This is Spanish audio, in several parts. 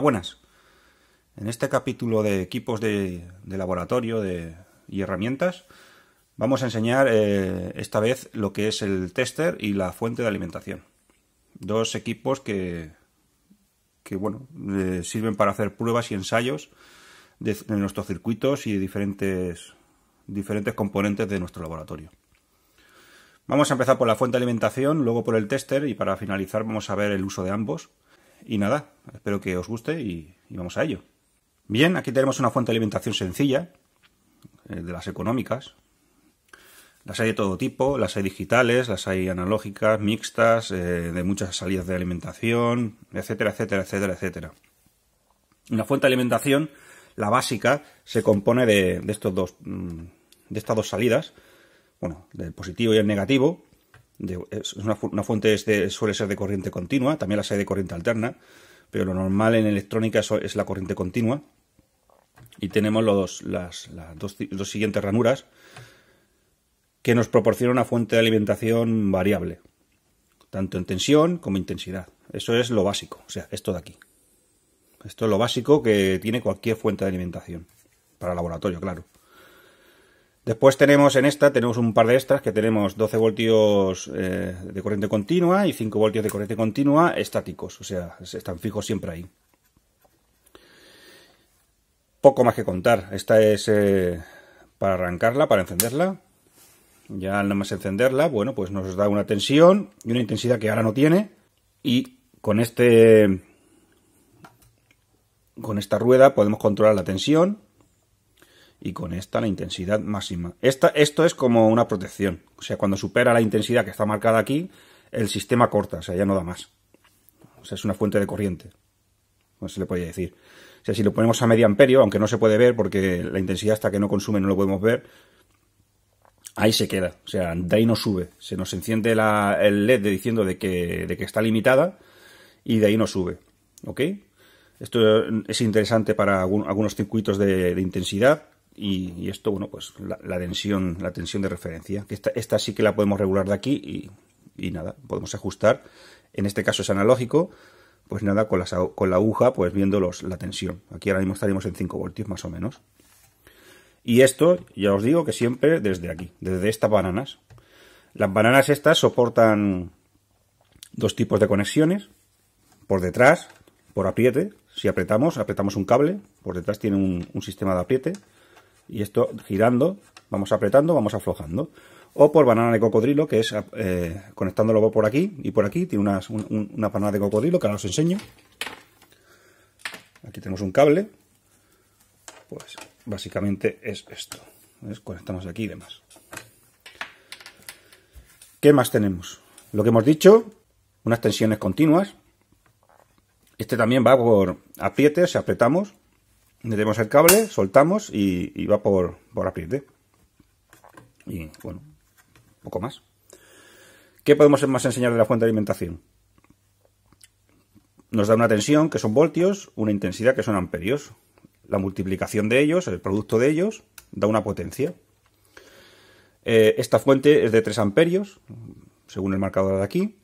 buenas. En este capítulo de equipos de, laboratorio y herramientas vamos a enseñar eh, esta vez lo que es el tester y la fuente de alimentación. Dos equipos que, bueno, eh, sirven para hacer pruebas y ensayos de, nuestros circuitos y diferentes, diferentes componentes de nuestro laboratorio. Vamos a empezar por la fuente de alimentación, luego por el tester y para finalizar vamos a ver el uso de ambos y nada, espero que os guste y, vamos a ello. Bien, aquí tenemos una fuente de alimentación sencilla, eh, de las económicas. Las hay de todo tipo, las hay digitales, las hay analógicas, mixtas, eh, de muchas salidas de alimentación, etcétera, etcétera, etcétera, etcétera. Una fuente de alimentación, la básica, se compone de, de estos dos, mm, de estas dos salidas, bueno, del positivo y el negativo, es una, fuente suele ser de corriente continua, también las hay de corriente alterna, pero lo normal en electrónica es, la corriente continua. Y tenemos los, las, dos, siguientes ranuras que nos proporciona una fuente de alimentación variable, tanto en tensión como intensidad. Eso es lo básico, o sea, esto de aquí. Esto es lo básico que tiene cualquier fuente de alimentación, para laboratorio, claro. Después tenemos en esta, tenemos un par de extras que tenemos 12 voltios eh, de corriente continua y 5 voltios de corriente continua estáticos, o sea, están fijos siempre ahí. Poco más que contar, esta es eh, para arrancarla, para encenderla. Ya nada más encenderla, bueno, pues nos da una tensión y una intensidad que ahora no tiene. Y con este con esta rueda podemos controlar la tensión y con esta la intensidad máxima. esto es como una protección. O sea, cuando supera la intensidad que está marcada aquí, el sistema corta, o sea, ya no da más. O sea, es una fuente de corriente. No se le podía decir. O sea, si lo ponemos a medio amperio, aunque no se puede ver porque la intensidad hasta que no consume no lo podemos ver, ahí se queda. O sea, de ahí no sube. Se nos enciende el LED diciendo de que, de que está limitada y de ahí no sube. ¿Ok? Esto es interesante para algunos circuitos de intensidad y, esto, bueno, pues la, tensión, la tensión de referencia. Esta, sí que la podemos regular de aquí y, nada, podemos ajustar. En este caso es analógico, pues nada, con, con la aguja, pues viendo la tensión. Aquí ahora mismo estaríamos en 5 voltios más o menos. Y esto, ya os digo que siempre desde aquí, desde estas bananas. Las bananas estas soportan dos tipos de conexiones. Por detrás, por apriete. Si apretamos, apretamos un cable. Por detrás tiene un, un sistema de apriete y esto girando, vamos apretando, vamos aflojando. O por banana de cocodrilo, que es eh, conectándolo por aquí y por aquí. Tiene una banana de cocodrilo que ahora os enseño. Aquí tenemos un cable. Pues básicamente es esto. Conectamos Conectamos aquí y demás. ¿Qué más tenemos? Lo que hemos dicho, unas tensiones continuas. Este también va por se apretamos, metemos el cable, soltamos y, va por, por apriete. Y bueno, poco más. ¿Qué podemos más enseñar de la fuente de alimentación? Nos da una tensión, que son voltios, una intensidad, que son amperios. La multiplicación de ellos, el producto de ellos, da una potencia. Eh, esta fuente es de 3 amperios, según el marcador de aquí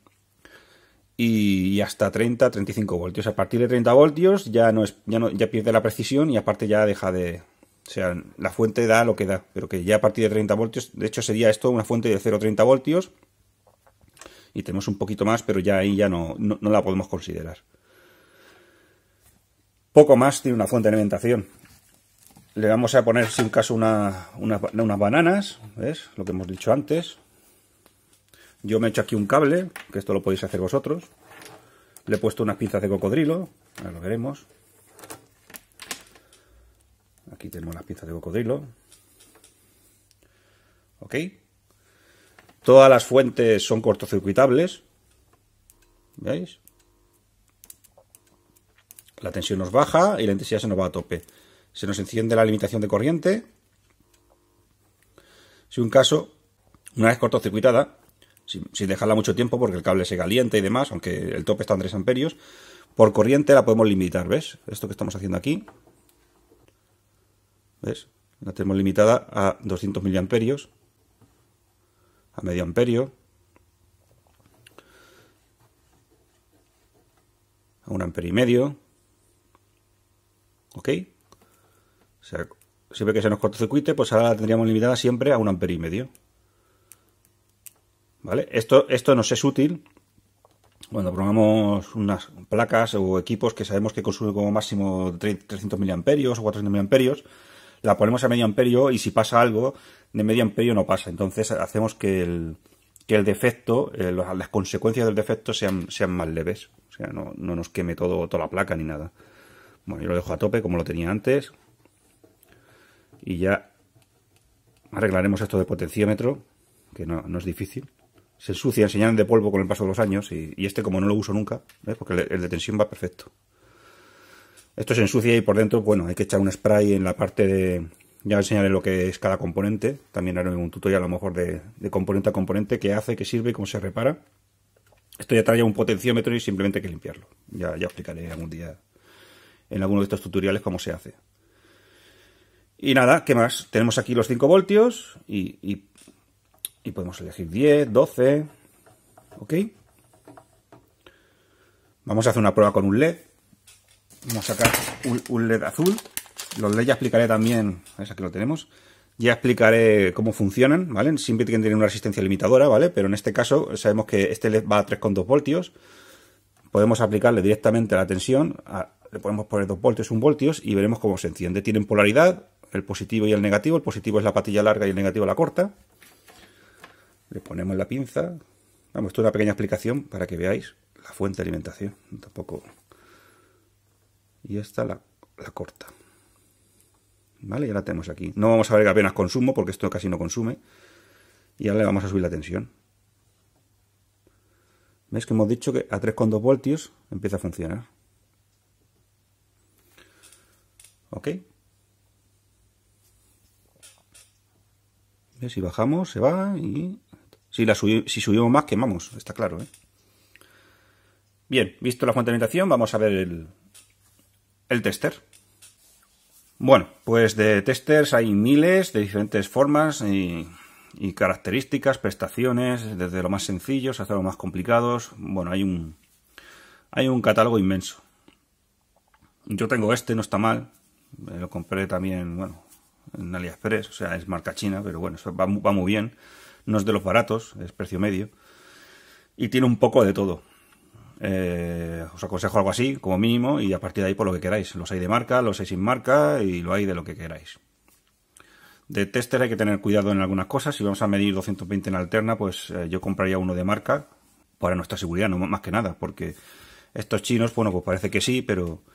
y hasta 30, 35 voltios. A partir de 30 voltios ya no es, ya no, ya pierde la precisión y aparte ya deja de. O sea, la fuente da lo que da, pero que ya a partir de 30 voltios, de hecho sería esto una fuente de 0-30 voltios y tenemos un poquito más, pero ya ahí ya no, la podemos considerar. Poco más tiene una fuente de alimentación. Le vamos a poner, si un caso, una, unas bananas, ¿ves? Lo que hemos dicho antes, yo me he hecho aquí un cable, que esto lo podéis hacer vosotros. Le he puesto unas pinzas de cocodrilo, ahora lo veremos. Aquí tenemos las pinzas de cocodrilo. ¿Ok? Todas las fuentes son cortocircuitables. ¿Veis? La tensión nos baja y la intensidad se nos va a tope. Se nos enciende la limitación de corriente. Si un caso, una vez cortocircuitada, sin, dejarla mucho tiempo porque el cable se calienta y demás, aunque el tope está en 3 amperios, por corriente la podemos limitar, ¿ves? Esto que estamos haciendo aquí, ¿ves? La tenemos limitada a 200 miliamperios, a medio amperio, a un amperio y medio, ¿ok? O sea, siempre que se nos cortocircuite, pues ahora la tendríamos limitada siempre a un amperio y medio. ¿Vale? Esto, esto nos es útil cuando probamos unas placas o equipos que sabemos que consumen como máximo 300 miliamperios o 400 miliamperios, la ponemos a medio amperio y si pasa algo, de medio amperio no pasa. Entonces hacemos que el, que el defecto, eh, las consecuencias del defecto sean, sean más leves. O sea, no, no, nos queme todo, toda la placa ni nada. Bueno, yo lo dejo a tope como lo tenía antes. Y ya arreglaremos esto de potenciómetro, que no, no es difícil se ensucia se de polvo con el paso de los años y, este como no lo uso nunca, porque el, de tensión va perfecto. Esto se ensucia y por dentro, bueno, hay que echar un spray en la parte de... Ya enseñaré lo que es cada componente, también haré un tutorial a lo mejor de, componente a componente, qué hace, qué sirve, cómo se repara. Esto ya trae un potenciómetro y simplemente hay que limpiarlo. Ya, ya explicaré algún día en alguno de estos tutoriales cómo se hace. Y nada, ¿qué más? Tenemos aquí los 5 voltios y y podemos elegir 10, 12. ¿Ok? Vamos a hacer una prueba con un LED. Vamos a sacar un, LED azul. Los LED ya explicaré también. esa Aquí lo tenemos. Ya explicaré cómo funcionan, ¿vale? Siempre tienen que una resistencia limitadora, ¿vale? Pero en este caso sabemos que este LED va a 3,2 voltios. Podemos aplicarle directamente a la tensión. le podemos poner 2 voltios, 1 voltios y veremos cómo se enciende. Tienen polaridad, el positivo y el negativo. El positivo es la patilla larga y el negativo la corta le ponemos la pinza. Vamos, esto es una pequeña explicación para que veáis la fuente de alimentación. Tampoco. Y esta la, corta. ¿Vale? Ya la tenemos aquí. No vamos a ver que apenas consumo, porque esto casi no consume. Y ahora le vamos a subir la tensión. ves que hemos dicho que a 3,2 voltios empieza a funcionar? ¿Ok? ¿Ves? Si bajamos, se va y si, la subimos más, quemamos, está claro. ¿eh? Bien, visto la fundamentación vamos a ver el, el tester. Bueno, pues de testers hay miles de diferentes formas y, características, prestaciones, desde lo más sencillos hasta lo más complicados. Bueno, hay un, hay un catálogo inmenso. Yo tengo este, no está mal. lo compré también, bueno, en AliExpress, o sea, es marca china, pero bueno, va muy bien. No es de los baratos, es precio medio. Y tiene un poco de todo. Eh, os aconsejo algo así, como mínimo, y a partir de ahí por lo que queráis. Los hay de marca, los hay sin marca y lo hay de lo que queráis. De tester hay que tener cuidado en algunas cosas. Si vamos a medir 220 en alterna, pues eh, yo compraría uno de marca para nuestra seguridad, no más que nada, porque estos chinos, bueno, pues parece que sí, pero o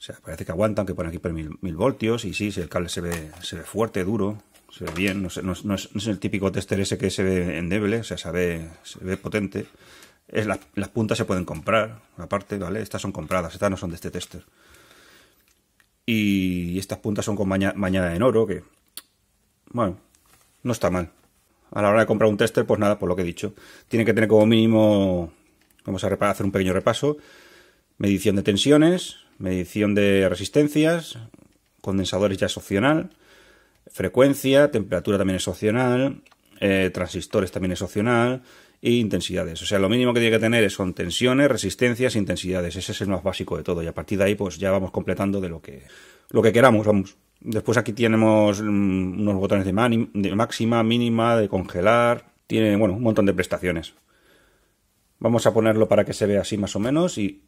sea, parece que aguantan, que ponen aquí por mil, mil voltios y sí, si el cable se ve, se ve fuerte, duro, se ve bien, no, es, el típico tester ese que se ve endeble, o sea, se ve, se ve potente. Es las puntas se pueden comprar, aparte, ¿vale? Estas son compradas, estas no son de este tester. Y estas puntas son con mañana en oro, que, bueno, no está mal. A la hora de comprar un tester, pues nada, por lo que he dicho. Tiene que tener como mínimo, vamos a hacer un pequeño repaso, medición de tensiones, medición de resistencias, condensadores ya es opcional, frecuencia, temperatura también es opcional, eh, transistores también es opcional e intensidades. O sea, lo mínimo que tiene que tener son tensiones, resistencias, e intensidades. Ese es el más básico de todo y a partir de ahí pues ya vamos completando de lo que, lo que queramos, vamos. Después aquí tenemos mm, unos botones de, de máxima, mínima, de congelar. Tiene, bueno, un montón de prestaciones. Vamos a ponerlo para que se vea así más o menos y,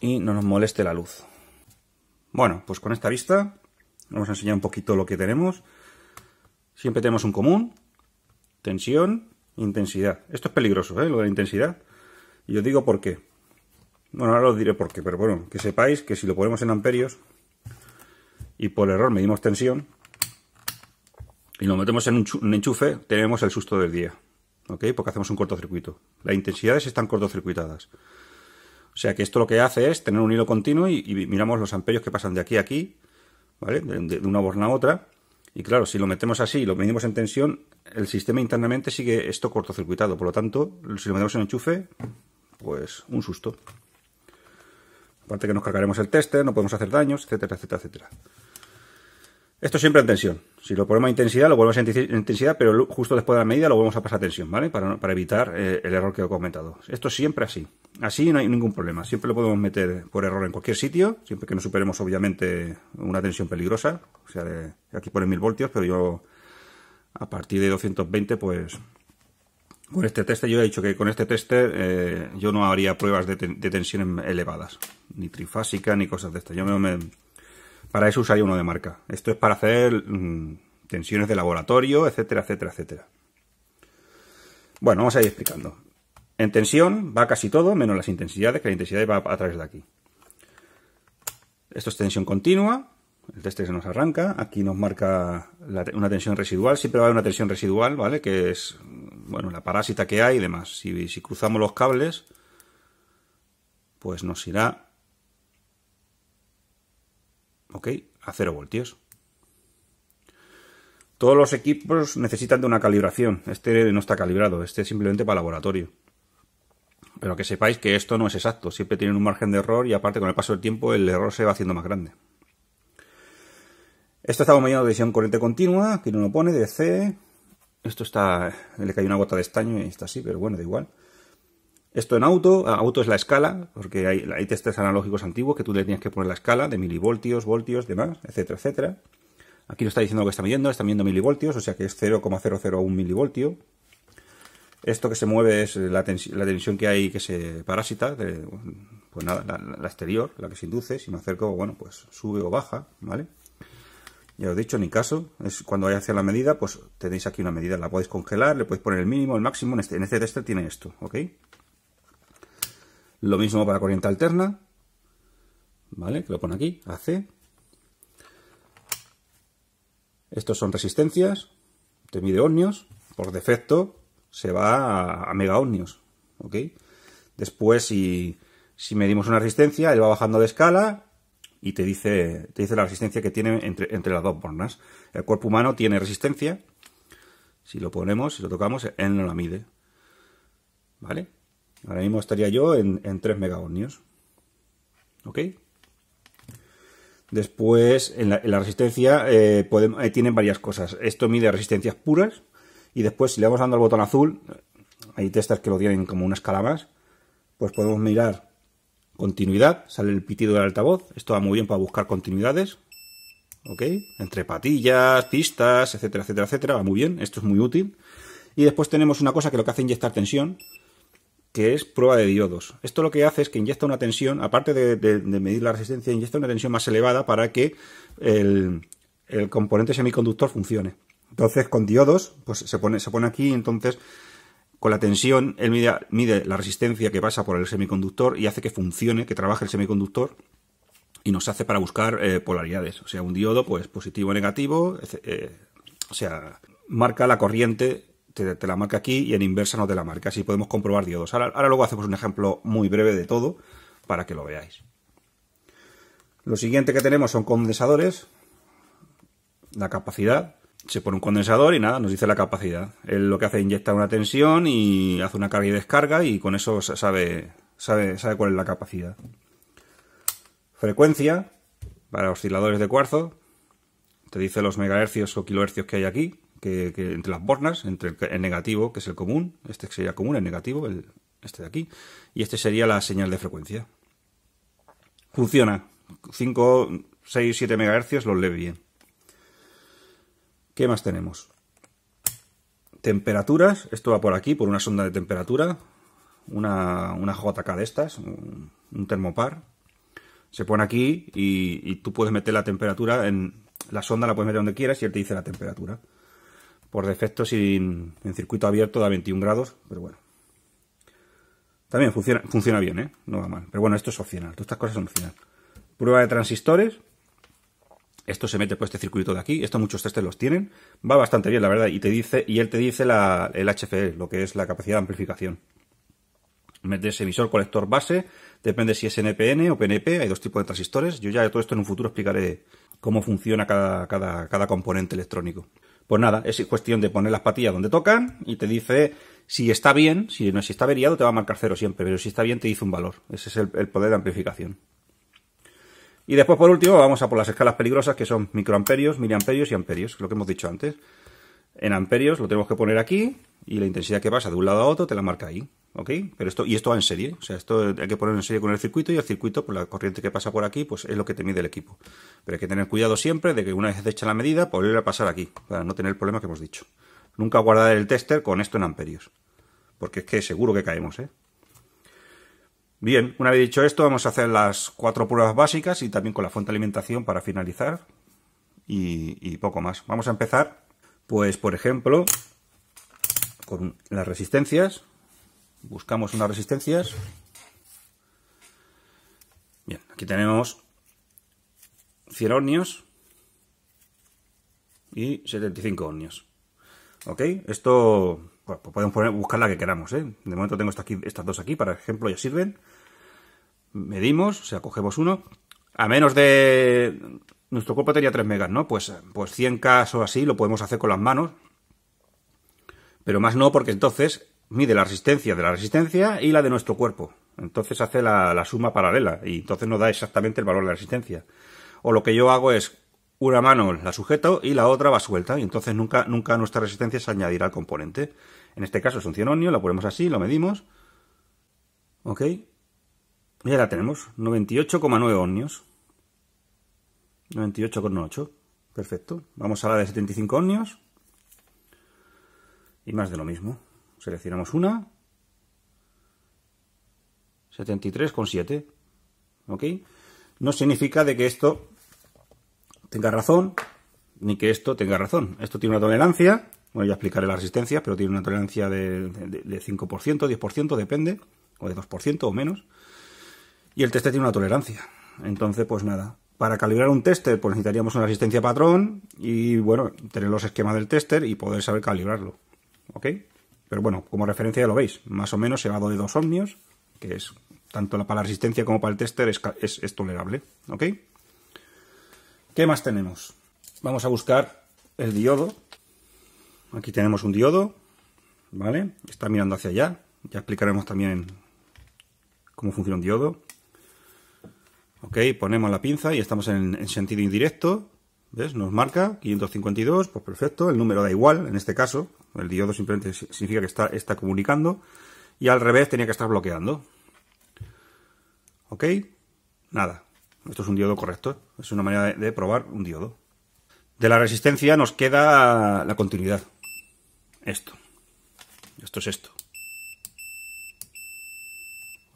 y no nos moleste la luz. Bueno, pues con esta vista Vamos a enseñar un poquito lo que tenemos. Siempre tenemos un común, tensión, intensidad. Esto es peligroso, ¿eh? lo de la intensidad. Y os digo por qué. Bueno, ahora os diré por qué, pero bueno, que sepáis que si lo ponemos en amperios y por error medimos tensión y lo metemos en un enchufe, tenemos el susto del día. ¿Ok? Porque hacemos un cortocircuito. Las intensidades están cortocircuitadas. O sea que esto lo que hace es tener un hilo continuo y, y miramos los amperios que pasan de aquí a aquí ¿vale? De, una borna a otra. Y claro, si lo metemos así y lo medimos en tensión, el sistema internamente sigue esto cortocircuitado. Por lo tanto, si lo metemos en enchufe, pues un susto. Aparte que nos cargaremos el tester, no podemos hacer daños, etcétera, etcétera, etcétera. Esto siempre en tensión. Si lo ponemos a intensidad, lo volvemos a intensidad, pero justo después de la medida lo volvemos a pasar a tensión, ¿vale? Para, evitar eh, el error que he comentado. Esto siempre así. Así no hay ningún problema. Siempre lo podemos meter por error en cualquier sitio, siempre que no superemos, obviamente, una tensión peligrosa. O sea, de, aquí pone 1000 voltios, pero yo a partir de 220, pues con este tester, yo he dicho que con este tester eh, yo no haría pruebas de, ten tensiones elevadas, ni trifásica, ni cosas de estas. Yo me para eso usaría uno de marca. Esto es para hacer mm, tensiones de laboratorio, etcétera, etcétera, etcétera. Bueno, vamos a ir explicando. En tensión va casi todo, menos las intensidades, que la intensidad va a través de aquí. Esto es tensión continua, el test se nos arranca, aquí nos marca una tensión residual, siempre va a haber una tensión residual, ¿vale? Que es, bueno, la parásita que hay y demás. si cruzamos los cables, pues nos irá ¿ok? A 0 voltios. Todos los equipos necesitan de una calibración. Este no está calibrado, este es simplemente para laboratorio. Pero que sepáis que esto no es exacto, siempre tienen un margen de error y aparte con el paso del tiempo el error se va haciendo más grande. Esto está mediando de visión corriente continua, aquí no lo pone, DC. Esto está, le cae una gota de estaño y está así, pero bueno, da igual. Esto en auto, auto es la escala, porque hay, testes analógicos antiguos que tú le tienes que poner la escala de milivoltios, voltios, demás, etcétera, etcétera. Aquí no está diciendo lo que está midiendo, está midiendo milivoltios, o sea que es 0,001 milivoltio. Esto que se mueve es la, tensión que hay que se parásita, de, pues nada, la, exterior, la que se induce, si me acerco, bueno, pues sube o baja, ¿vale? Ya os he dicho, ni caso, es cuando vaya hacia la medida, pues tenéis aquí una medida, la podéis congelar, le podéis poner el mínimo, el máximo, en este, en este tester tiene esto, ¿ok? Lo mismo para corriente alterna, ¿vale? Que lo pone aquí, AC. Estos son resistencias, te mide ohmios, por defecto se va a, mega ohmios, ¿ok? Después, si, medimos una resistencia, él va bajando de escala y te dice, te dice la resistencia que tiene entre, entre las dos bornas. El cuerpo humano tiene resistencia, si lo ponemos, si lo tocamos, él no la mide, ¿vale? Ahora mismo estaría yo en, en 3 megaohmios. ¿Ok? Después, en la, resistencia eh, eh, tienen varias cosas. Esto mide resistencias puras. Y después, si le vamos dando al botón azul, hay testas que lo tienen como una escala más, pues podemos mirar continuidad. Sale el pitido del altavoz. Esto va muy bien para buscar continuidades. ¿Ok? Entre patillas, pistas, etcétera, etcétera, etcétera. Va muy bien. Esto es muy útil. Y después tenemos una cosa que lo que hace es inyectar tensión que es prueba de diodos. Esto lo que hace es que inyecta una tensión, aparte de, medir la resistencia, inyecta una tensión más elevada para que el, componente semiconductor funcione. Entonces, con diodos, pues se pone, se pone aquí, entonces, con la tensión, él mide, la resistencia que pasa por el semiconductor y hace que funcione, que trabaje el semiconductor y nos hace para buscar eh, polaridades. O sea, un diodo, pues positivo o negativo, eh, o sea, marca la corriente te, este, la marca aquí y en inversa no te la marca. Así podemos comprobar diodos. Ahora, luego hacemos un ejemplo muy breve de todo para que lo veáis. Lo siguiente que tenemos son condensadores. La capacidad. Se pone un condensador y nada, nos dice la capacidad. Él lo que hace es inyectar una tensión y hace una carga y descarga y con eso sabe, sabe, sabe cuál es la capacidad. Frecuencia para osciladores de cuarzo. Te dice los megahercios o kilohercios que hay aquí que, entre las bornas, entre el, negativo, que es el común, este sería común, el negativo, el, este de aquí, y este sería la señal de frecuencia. Funciona. 5, 6, 7 MHz los lee bien. ¿Qué más tenemos? Temperaturas, esto va por aquí, por una sonda de temperatura, una, una JK de estas, un, termopar, se pone aquí y, y, tú puedes meter la temperatura en la sonda, la puedes meter donde quieras y él te dice la temperatura por defecto sin, en circuito abierto da 21 grados, pero bueno. También funciona, funciona bien, ¿eh? No va mal. Pero bueno, esto es opcional. Todas estas cosas son opcional. Prueba de transistores. Esto se mete por este circuito de aquí. Esto muchos testes los tienen. Va bastante bien, la verdad. Y te dice, y él te dice el HFE, lo que es la capacidad de amplificación. Metes emisor, colector base. Depende si es NPN o PNP. Hay dos tipos de transistores. Yo ya todo esto en un futuro explicaré cómo funciona cada componente electrónico. Pues nada, es cuestión de poner las patillas donde tocan y te dice si está bien, si, no, si está averiado te va a marcar cero siempre, pero si está bien te dice un valor. Ese es el, poder de amplificación. Y después, por último, vamos a por las escalas peligrosas, que son microamperios, miliamperios y amperios, lo que hemos dicho antes. En amperios lo tenemos que poner aquí, y la intensidad que pasa de un lado a otro te la marca ahí. ¿Ok? Pero esto, y esto va en serie. O sea, esto hay que ponerlo en serie con el circuito y el circuito, por pues la corriente que pasa por aquí, pues es lo que te mide el equipo. Pero hay que tener cuidado siempre de que una vez hecha la medida, pues volver a pasar aquí, para no tener el problema que hemos dicho. Nunca guardar el tester con esto en amperios. Porque es que seguro que caemos, ¿eh? Bien, una vez dicho esto, vamos a hacer las cuatro pruebas básicas y también con la fuente de alimentación para finalizar. Y, y poco más. Vamos a empezar, pues por ejemplo, con las resistencias. Buscamos unas resistencias. Bien, aquí tenemos 100 ohmios y 75 ohmios. ¿Ok? Esto pues podemos poner, buscar la que queramos. ¿eh? De momento tengo estas dos aquí, para ejemplo, ya sirven. Medimos, o sea, cogemos uno. A menos de... Nuestro cuerpo tenía 3 megas, ¿no? Pues, pues 100K o así lo podemos hacer con las manos. Pero más no, porque entonces mide la resistencia de la resistencia y la de nuestro cuerpo. Entonces hace la, suma paralela y entonces no da exactamente el valor de la resistencia. O lo que yo hago es una mano la sujeto y la otra va suelta y entonces nunca, nunca nuestra resistencia se añadirá al componente. En este caso es un 100 la la ponemos así, lo medimos. ¿Ok? Ya la tenemos, 98,9 ohmios. 98,8. Perfecto. Vamos a la de 75 ohmios y más de lo mismo. Seleccionamos una. 73,7. ¿Ok? No significa de que esto tenga razón, ni que esto tenga razón. Esto tiene una tolerancia, bueno, ya explicaré la resistencia, pero tiene una tolerancia de, de 5%, 10%, depende, o de 2% o menos. Y el tester tiene una tolerancia. Entonces, pues nada. Para calibrar un tester, pues necesitaríamos una resistencia patrón y, bueno, tener los esquemas del tester y poder saber calibrarlo. ¿ok? Pero bueno, como referencia ya lo veis, más o menos se de dos ohmios, que es tanto para la resistencia como para el tester es, tolerable, ¿Qué más tenemos? Vamos a buscar el diodo. Aquí tenemos un diodo, ¿vale? Está mirando hacia allá. Ya explicaremos también cómo funciona un diodo. Ok, ponemos la pinza y estamos en, sentido indirecto. ¿Ves? Nos marca 552, pues perfecto. El número da igual en este caso. El diodo simplemente significa que está, está comunicando y al revés tenía que estar bloqueando. ¿Ok? Nada. Esto es un diodo correcto. Es una manera de, probar un diodo. De la resistencia nos queda la continuidad. Esto. Esto es esto.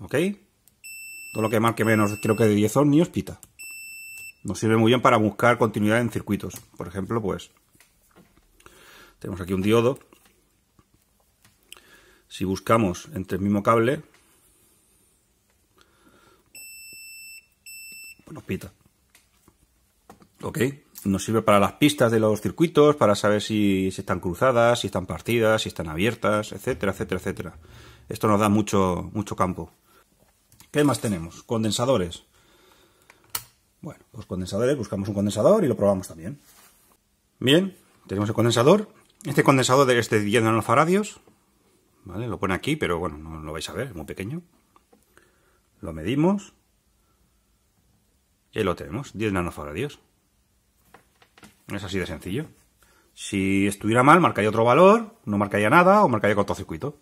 ¿Ok? Todo lo que que menos, creo que de 10 ohmios, pita. Nos sirve muy bien para buscar continuidad en circuitos. Por ejemplo, pues... Tenemos aquí un diodo si buscamos entre el mismo cable, pues nos pita. ¿Ok? Nos sirve para las pistas de los circuitos, para saber si, están cruzadas, si están partidas, si están abiertas, etcétera, etcétera, etcétera. Esto nos da mucho, mucho campo. ¿Qué más tenemos? Condensadores. Bueno, los condensadores, buscamos un condensador y lo probamos también. Bien, tenemos el condensador. Este condensador lleno de 10 este nanofaradios, lo pone aquí, pero bueno, no lo vais a ver, es muy pequeño. Lo medimos. Y lo tenemos, 10 nanofaradios. Es así de sencillo. Si estuviera mal, marcaría otro valor, no marcaría nada o marcaría cortocircuito.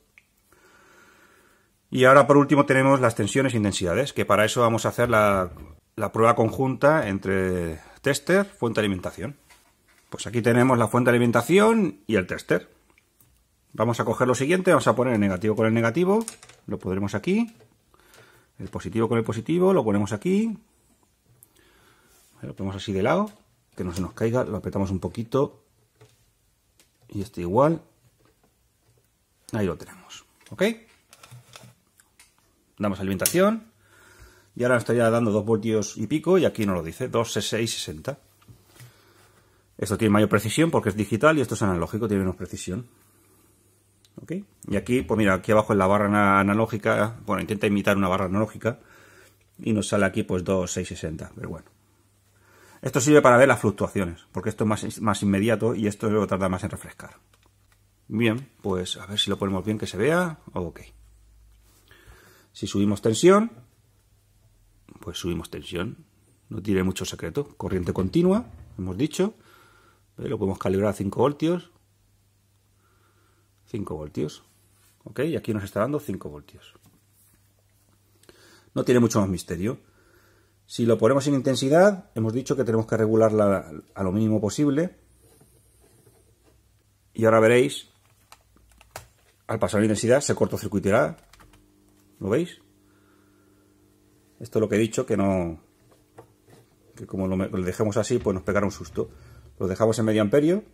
Y ahora por último tenemos las tensiones e intensidades, que para eso vamos a hacer la, la prueba conjunta entre tester, fuente de alimentación. Pues aquí tenemos la fuente de alimentación y el tester. Vamos a coger lo siguiente, vamos a poner el negativo con el negativo, lo pondremos aquí. El positivo con el positivo, lo ponemos aquí. Lo ponemos así de lado, que no se nos caiga, lo apretamos un poquito. Y este igual. Ahí lo tenemos, ¿ok? Damos alimentación. Y ahora nos estaría dando 2 voltios y pico, y aquí no lo dice, 2660 Esto tiene mayor precisión porque es digital y esto es analógico, tiene menos precisión. Y aquí, pues mira, aquí abajo en la barra analógica, bueno, intenta imitar una barra analógica y nos sale aquí pues 2660, pero bueno. Esto sirve para ver las fluctuaciones, porque esto es más, más inmediato y esto luego tarda más en refrescar. Bien, pues a ver si lo ponemos bien que se vea. Ok. Si subimos tensión, pues subimos tensión. No tiene mucho secreto. Corriente continua, hemos dicho. ¿Eh? Lo podemos calibrar a 5 voltios. 5 voltios. ¿Ok? Y aquí nos está dando 5 voltios. No tiene mucho más misterio. Si lo ponemos en intensidad, hemos dicho que tenemos que regularla a lo mínimo posible. Y ahora veréis, al pasar la intensidad se cortocircuitará. ¿Lo veis? Esto es lo que he dicho, que no... Que como lo, lo dejemos así, pues nos pegará un susto. Lo dejamos en medio amperio,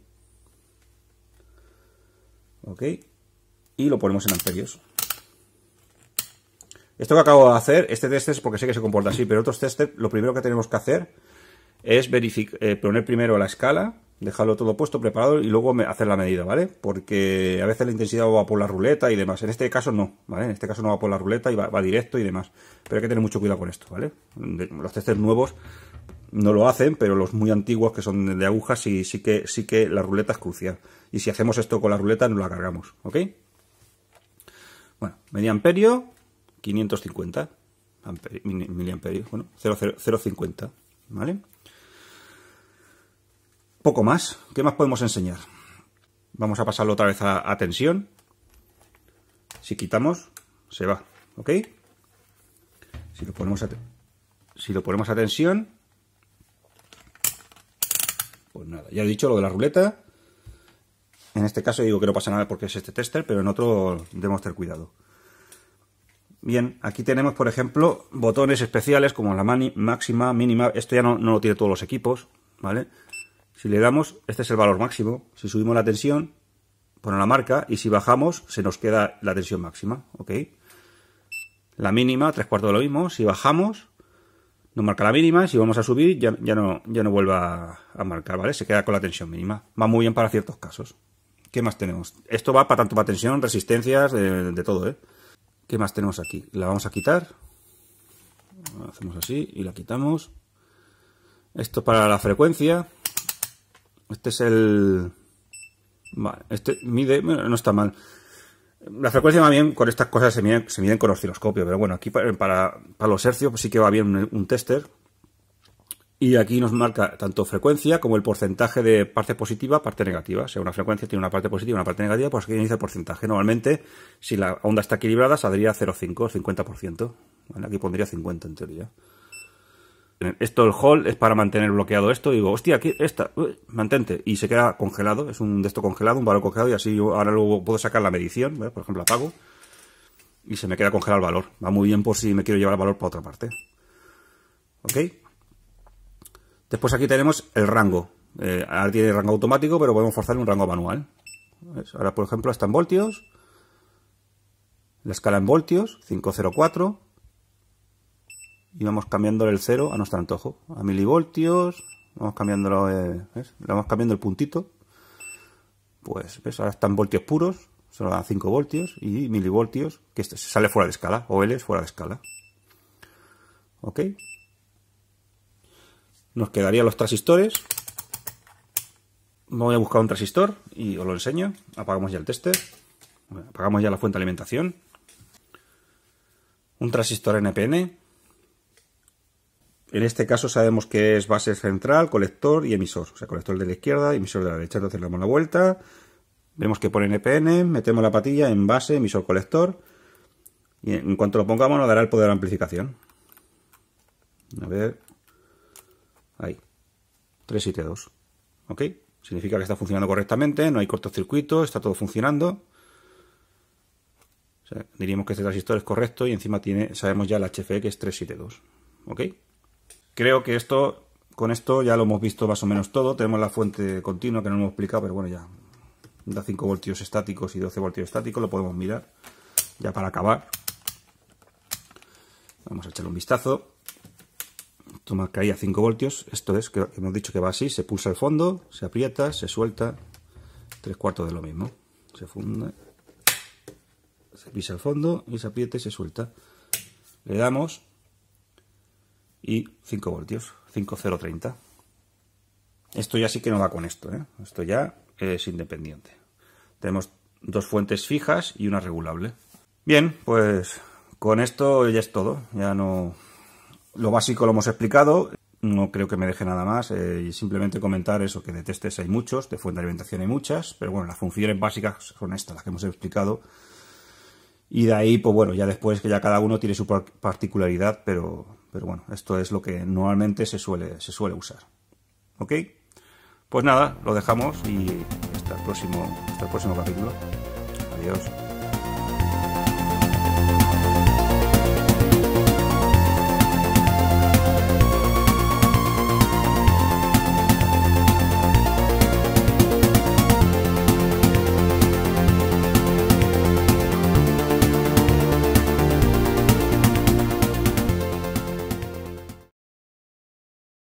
¿Ok? Y lo ponemos en amperios. Esto que acabo de hacer, este test es porque sé que se comporta así, pero otros testers lo primero que tenemos que hacer es verificar eh, poner primero la escala, dejarlo todo puesto, preparado y luego hacer la medida, ¿vale? Porque a veces la intensidad va por la ruleta y demás. En este caso no, ¿vale? En este caso no va por la ruleta y va, directo y demás. Pero hay que tener mucho cuidado con esto, ¿vale? los testes nuevos no lo hacen, pero los muy antiguos que son de agujas sí, sí, que, sí que la ruleta es crucial. Y si hacemos esto con la ruleta, no la cargamos, ¿ok? Bueno, media amperio, 550 amperio, bueno, 0,050, ¿vale? Poco más, ¿qué más podemos enseñar? Vamos a pasarlo otra vez a, tensión. Si quitamos, se va, ¿ok? Si lo ponemos a, si lo ponemos a tensión, pues nada, ya he dicho lo de la ruleta. En este caso digo que no pasa nada porque es este tester, pero en otro debemos tener cuidado. Bien, aquí tenemos, por ejemplo, botones especiales como la máxima, mínima. Esto ya no, no lo tiene todos los equipos, ¿vale? Si le damos, este es el valor máximo. Si subimos la tensión, pone la marca. Y si bajamos, se nos queda la tensión máxima, ¿ok? La mínima, tres cuartos de lo mismo. Si bajamos, no marca la mínima, si vamos a subir ya, no, ya no vuelva a, marcar, ¿vale? Se queda con la tensión mínima. Va muy bien para ciertos casos. ¿Qué más tenemos? Esto va para tanto para tensión, resistencias, de, todo, ¿eh? ¿Qué más tenemos aquí? La vamos a quitar. Hacemos así y la quitamos. Esto para la frecuencia. Este es el... Vale, este mide... no está mal. La frecuencia va bien, con estas cosas se miden, con osciloscopio, pero bueno, aquí eh, para, los hercios pues sí que va bien un, tester. Y aquí nos marca tanto frecuencia como el porcentaje de parte positiva, parte negativa. O sea, una frecuencia tiene una parte positiva y una parte negativa, pues aquí dice el porcentaje. Normalmente, si la onda está equilibrada, saldría 0,5, 50%. Aquí pondría 50 en teoría esto el hall es para mantener bloqueado esto. digo, hostia, aquí, está, mantente. Y se queda congelado, es un de esto congelado, un valor congelado. Y así yo ahora luego puedo sacar la medición, por ejemplo, apago. Y se me queda congelado el valor. Va muy bien por si me quiero llevar el valor para otra parte. ¿Ok? Después aquí tenemos el rango. Eh, ahora tiene rango automático, pero podemos forzar un rango manual. Ahora, por ejemplo, está en voltios. La escala en voltios, 504 y vamos cambiando el cero a nuestro antojo. A milivoltios, vamos cambiándolo, eh, vamos cambiando el puntito. Pues, Ahora están voltios puros, solo a 5 voltios y milivoltios, que este se sale fuera de escala, o L es fuera de escala. ¿Ok? Nos quedarían los transistores. Voy a buscar un transistor y os lo enseño. Apagamos ya el tester. Apagamos ya la fuente de alimentación. Un transistor NPN en este caso sabemos que es base central, colector y emisor. O sea, colector de la izquierda, emisor de la derecha. Entonces le damos la vuelta, vemos que pone NPN, metemos la patilla en base, emisor, colector. Y en cuanto lo pongamos nos dará el poder de amplificación. A ver. Ahí. 372. ¿Ok? Significa que está funcionando correctamente, no hay cortocircuito, está todo funcionando. diríamos que este transistor es correcto y encima tiene, sabemos ya el HFE que es 372. ¿Ok? Creo que esto, con esto ya lo hemos visto más o menos todo. Tenemos la fuente continua que no hemos explicado, pero bueno, ya da 5 voltios estáticos y 12 voltios estáticos, lo podemos mirar ya para acabar. Vamos a echarle un vistazo. Esto a 5 voltios. Esto es, que hemos dicho que va así, se pulsa el fondo, se aprieta, se suelta. Tres cuartos de lo mismo. Se funde, se pisa el fondo y se aprieta y se suelta. Le damos y 5 voltios, 5030. Esto ya sí que no va con esto, ¿eh? esto ya es independiente. Tenemos dos fuentes fijas y una regulable. Bien, pues con esto ya es todo, ya no... Lo básico lo hemos explicado, no creo que me deje nada más, eh, simplemente comentar eso, que de testes hay muchos, de fuente de alimentación hay muchas, pero bueno, las funciones básicas son estas, las que hemos explicado, y de ahí, pues bueno, ya después que ya cada uno tiene su particularidad, pero pero bueno, esto es lo que normalmente se suele, se suele usar. ¿Ok? Pues nada, lo dejamos y hasta el próximo, hasta el próximo capítulo. Adiós.